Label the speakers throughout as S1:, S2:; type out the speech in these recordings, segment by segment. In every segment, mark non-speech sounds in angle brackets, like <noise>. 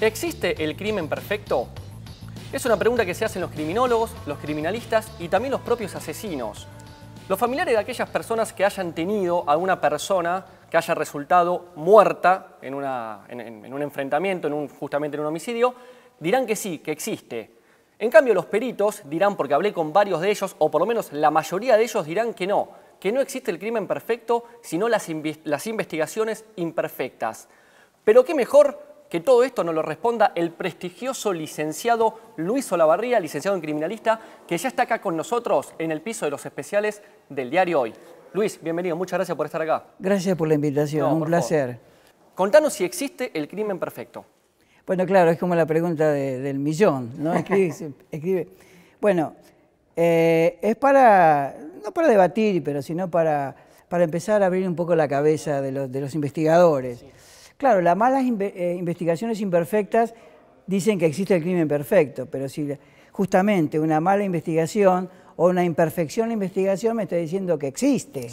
S1: ¿Existe el crimen perfecto? Es una pregunta que se hacen los criminólogos, los criminalistas y también los propios asesinos. Los familiares de aquellas personas que hayan tenido a una persona que haya resultado muerta en, un enfrentamiento, en justamente en un homicidio, dirán que sí, que existe. En cambio, los peritos dirán, porque hablé con varios de ellos, o por lo menos la mayoría de ellos dirán que no, que no existe el crimen perfecto, sino las, investigaciones imperfectas. Pero qué mejor que todo esto nos lo responda el prestigioso licenciado Luis Olavarría, licenciado en criminalista, que ya está acá con nosotros en el piso de los especiales del diario Hoy. Luis, bienvenido, muchas gracias por estar acá.
S2: Gracias por la invitación, un placer.
S1: Contanos si existe el crimen perfecto.
S2: Bueno, claro, es como la pregunta del millón, ¿no? <laughs> Escribe. Bueno, eh, es para, no para debatir, pero sino para, para empezar a abrir un poco la cabeza de los, de los investigadores. Claro, las malas eh, investigaciones imperfectas dicen que existe el crimen perfecto, pero si justamente una mala investigación o una imperfección en la investigación me está diciendo que existe.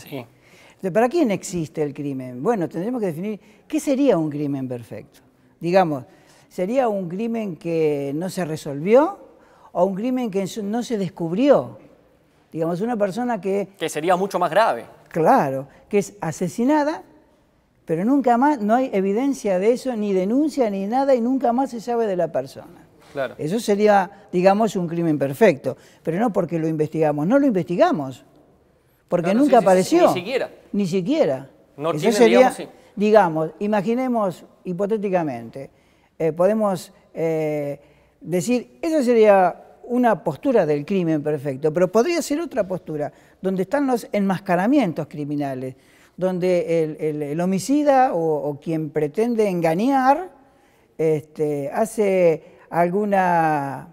S2: ¿para quién existe el crimen? Bueno, tendremos que definir qué sería un crimen perfecto. Digamos, ¿Sería un crimen que no se resolvió o un crimen que no se descubrió? Digamos, una persona que...
S1: Que sería mucho más grave.
S2: Claro, que es asesinada, pero nunca más, no hay evidencia de eso, ni denuncia, ni nada, y nunca más se sabe de la persona. Claro. Eso sería, digamos, un crimen perfecto, pero no porque lo investigamos, no lo investigamos, porque nunca apareció. ni siquiera. Ni siquiera.
S1: No sería,
S2: digamos, imaginemos hipotéticamente, eh, podemos eh, decir, esa sería una postura del crimen perfecto, pero podría ser otra postura, donde están los enmascaramientos criminales, donde el, homicida o, quien pretende engañar este, hace, alguna,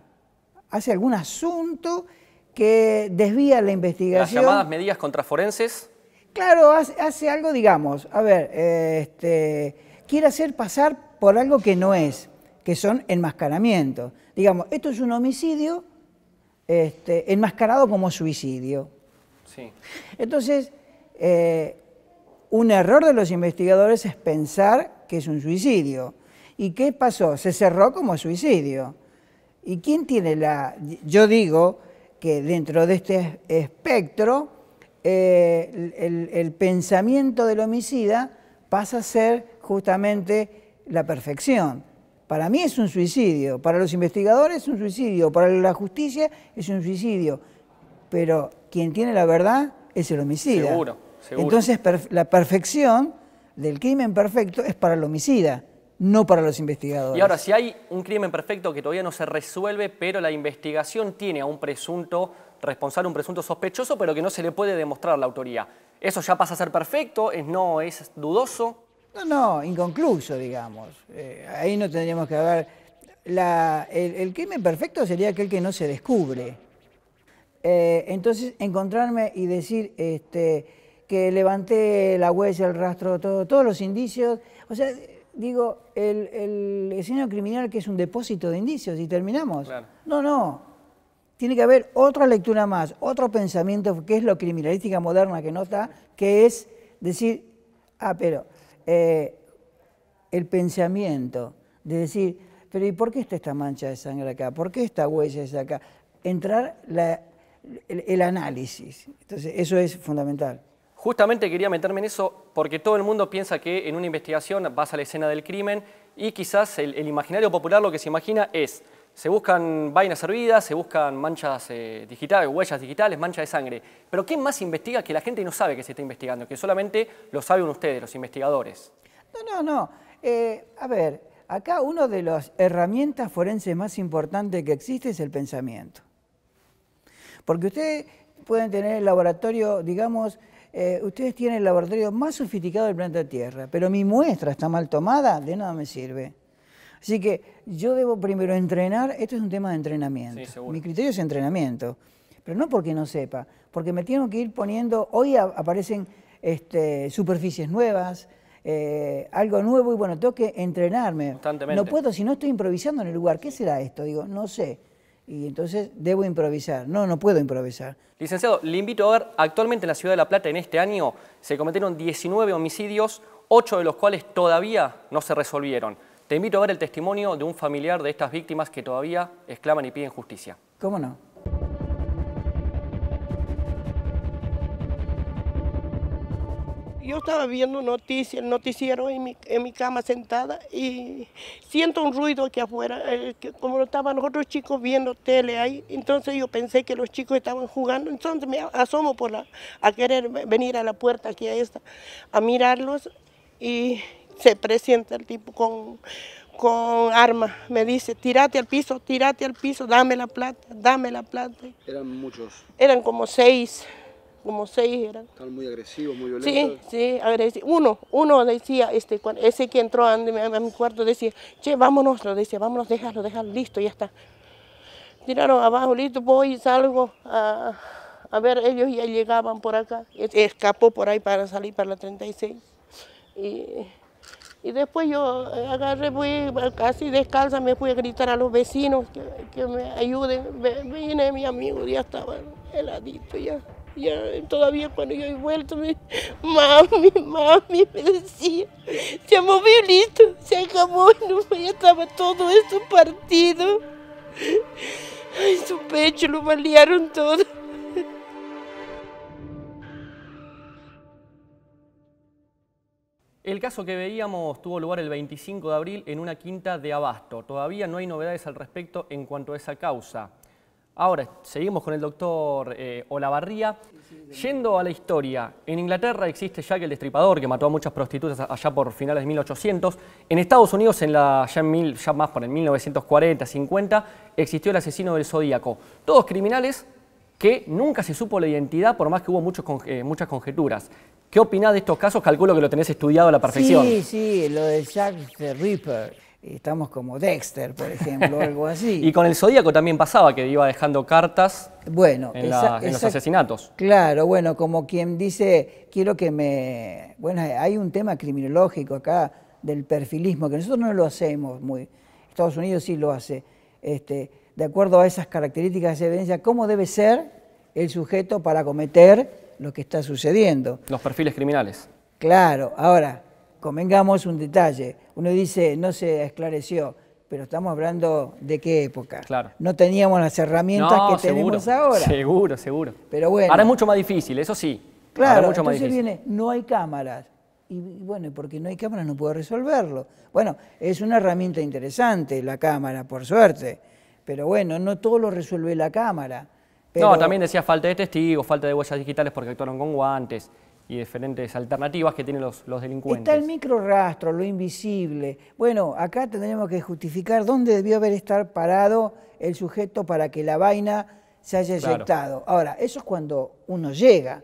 S2: hace algún asunto que desvía la investigación. Las llamadas
S1: medidas contraforenses.
S2: Claro, hace, algo, digamos, a ver, este, quiere hacer pasar por algo que no es, que son enmascaramientos. Digamos, esto es un homicidio este, enmascarado como suicidio. Entonces, eh, un error de los investigadores es pensar que es un suicidio. ¿Y qué pasó? Se cerró como suicidio. ¿Y quién tiene la...? Yo digo que dentro de este espectro, eh, el pensamiento del homicida pasa a ser justamente la perfección. Para mí es un suicidio, para los investigadores es un suicidio, para la justicia es un suicidio, pero quien tiene la verdad es el homicida. Seguro, seguro. Entonces la perfección del crimen perfecto es para el homicida, no para los investigadores. Y ahora, si
S1: hay un crimen perfecto que todavía no se resuelve, pero la investigación tiene a un presunto responsable, un presunto sospechoso, pero que no se le puede demostrar la autoría, ¿eso ya pasa a ser perfecto? ¿Es no? ¿Es dudoso?
S2: No, no, inconcluso, digamos. Eh, ahí no tendríamos que haber... el, crimen perfecto sería aquel que no se descubre. Eh, entonces, encontrarme y decir este, que levanté la huella, el rastro, todos los indicios. O sea, digo, el, escenario criminal que es un depósito de indicios y terminamos. No, no. Tiene que haber otra lectura más, otro pensamiento, que es lo criminalística moderna que nota que es decir, ah, pero eh, el pensamiento de decir, pero ¿y por qué está esta mancha de sangre acá? ¿Por qué esta huella es acá? Entrar el, análisis. Entonces, eso es fundamental.
S1: Justamente quería meterme en eso porque todo el mundo piensa que en una investigación vas a la escena del crimen y quizás el, imaginario popular lo que se imagina es se buscan vainas hervidas, se buscan manchas eh, digitales, huellas digitales, manchas de sangre. Pero ¿quién más investiga que la gente no sabe que se está investigando, que solamente lo saben ustedes, los investigadores?
S2: No, no, no. Eh, a ver, acá una de las herramientas forenses más importantes que existe es el pensamiento. Porque ustedes pueden tener el laboratorio, digamos, eh, ustedes tienen el laboratorio más sofisticado del planeta Tierra, pero mi muestra está mal tomada, de nada me sirve. Así que yo debo primero entrenar, esto es un tema de entrenamiento. Mi criterio es entrenamiento, pero no porque no sepa, porque me tengo que ir poniendo, hoy aparecen este, superficies nuevas, eh, algo nuevo y bueno, tengo que entrenarme. No puedo, si no estoy improvisando en el lugar, ¿qué será esto? Digo, no sé. Y entonces debo improvisar. No, no puedo improvisar.
S1: Licenciado, le invito a ver, actualmente en la ciudad de La Plata en este año se cometieron 19 homicidios, 8 de los cuales todavía no se resolvieron. Te invito a ver el testimonio de un familiar de estas víctimas que todavía exclaman y piden justicia.
S2: ¿Cómo no? Yo
S3: estaba viendo noticias, el noticiero en mi, cama sentada y siento un ruido aquí afuera, eh, que como estaban los otros chicos viendo tele ahí, entonces yo pensé que los chicos estaban jugando, entonces me asomo por la, a querer venir a la puerta aquí a esta, a mirarlos y se presenta el tipo con, con armas, me dice, tírate al piso, tírate al piso, dame la plata, dame la plata. ¿Eran muchos? Eran como seis, como seis eran. Estaban muy agresivos, muy violentos. Sí, sí, agresivos. Uno, uno decía, este, ese que entró a, mi cuarto decía, che, vámonos, lo decía, vámonos, déjalo, déjalo, listo, ya está. Tiraron abajo, listo, voy, salgo a, a ver, ellos ya llegaban por acá, escapó por ahí para salir para la 36. Y y después yo eh, agarré, voy casi descalza, me fui a gritar a los vecinos que, me ayuden. Vine mi amigo, ya estaba heladito ya. Ya, todavía cuando yo he vuelto, <laughs> mami, mami, me decía, se movió listo, se acabó, <laughs> no, ya estaba todo esto partido. Ay, su pecho lo balearon todo.
S1: El caso que veíamos tuvo lugar el 25 de abril en una quinta de Abasto. Todavía no hay novedades al respecto en cuanto a esa causa. Ahora, seguimos con el doctor eh, Olavarría. Yendo a la historia, en Inglaterra existe Jack el Destripador, que mató a muchas prostitutas allá por finales de 1800. En Estados Unidos, en la, ya, en mil, ya más por el 1940-50, existió el asesino del Zodíaco. Todos criminales que nunca se supo la identidad por más que hubo eh, muchas conjeturas. ¿Qué opinás de estos casos? Calculo que lo tenés estudiado a la perfección. Sí,
S2: sí, lo de Jack the Ripper. Estamos como Dexter, por ejemplo, algo <laughs> así.
S1: y con el Zodíaco también pasaba, que iba dejando cartas bueno, en, los asesinatos.
S2: Claro, bueno, como quien dice, quiero que me... Bueno, hay un tema criminológico acá del perfilismo, que nosotros no lo hacemos muy. Estados Unidos sí lo hace. Este, de acuerdo a esas características de evidencia, cómo debe ser el sujeto para cometer lo que está sucediendo.
S1: Los perfiles criminales.
S2: Claro, ahora, convengamos un detalle. Uno dice, no se esclareció, pero estamos hablando de qué época. Claro. No teníamos las herramientas que tenemos ahora.
S1: Seguro, seguro.
S2: Pero bueno. Ahora es mucho
S1: más difícil, eso sí. Claro, mucho más difícil.
S2: viene, no hay cámaras. Y bueno, porque no hay cámaras no puedo resolverlo. Bueno, es una herramienta interesante la cámara, por suerte pero bueno, no todo lo resuelve la Cámara. No,
S1: también decía falta de testigos, falta de huellas digitales porque actuaron con guantes y diferentes alternativas que tienen los, los delincuentes. Está
S2: el rastro, lo invisible. Bueno, acá tendríamos que justificar dónde debió haber estar parado el sujeto para que la vaina se haya aceptado. Ahora, eso es cuando uno llega.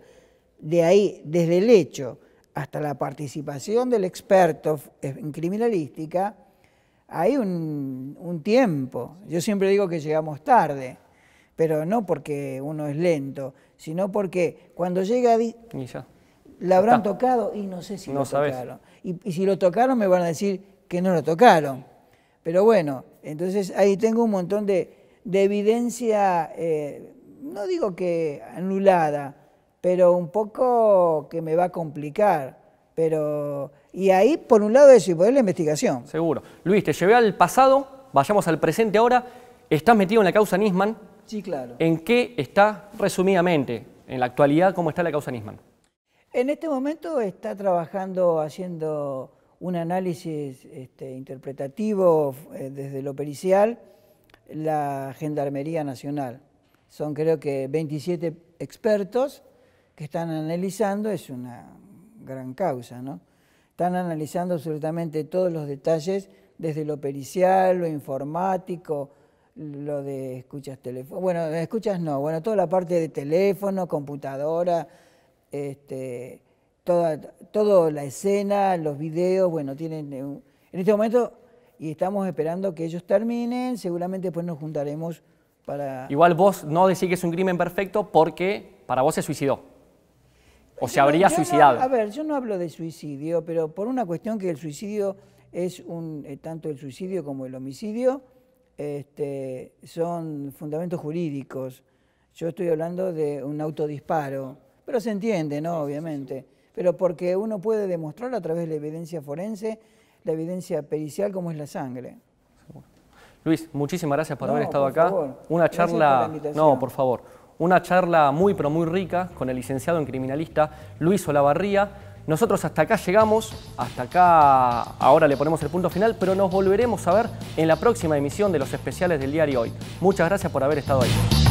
S2: De ahí, desde el hecho hasta la participación del experto en criminalística, hay un, tiempo. Yo siempre digo que llegamos tarde, pero no porque uno es lento, sino porque cuando llega... La habrán tocado y no sé si lo tocaron. Y, si lo tocaron me van a decir que no lo tocaron. Pero bueno, entonces ahí tengo un montón de, evidencia, eh, no digo que anulada, pero un poco que me va a complicar. Pero y ahí, por un lado, eso y por la investigación.
S1: Seguro. Luis, te llevé al pasado, vayamos al presente ahora. Estás metido en la causa Nisman. Sí, claro. ¿En qué está, resumidamente, en la actualidad, cómo está la causa Nisman?
S2: En este momento está trabajando, haciendo un análisis este, interpretativo eh, desde lo pericial, la Gendarmería Nacional. Son creo que 27 expertos que están analizando, es una gran causa, ¿no? están analizando absolutamente todos los detalles, desde lo pericial, lo informático, lo de escuchas teléfono, bueno, escuchas no, bueno, toda la parte de teléfono, computadora, este, toda, toda la escena, los videos, bueno, tienen eh, en este momento y estamos esperando que ellos terminen, seguramente después nos juntaremos para...
S1: Igual vos no decís que es un crimen perfecto porque para vos se suicidó. ¿O se habría suicidado? a
S2: ver, yo no hablo de suicidio, pero por una cuestión que el suicidio es un, eh, tanto el suicidio como el homicidio, este, son fundamentos jurídicos. Yo estoy hablando de un autodisparo, pero se entiende, ¿no? Obviamente. Pero porque uno puede demostrar a través de la evidencia forense, la evidencia pericial, como es la sangre.
S1: Luis, muchísimas gracias por haber estado acá. Una charla. no, por favor una charla muy pero muy rica con el licenciado en criminalista Luis Olavarría. Nosotros hasta acá llegamos, hasta acá ahora le ponemos el punto final, pero nos volveremos a ver en la próxima emisión de los especiales del diario hoy. Muchas gracias por haber estado ahí.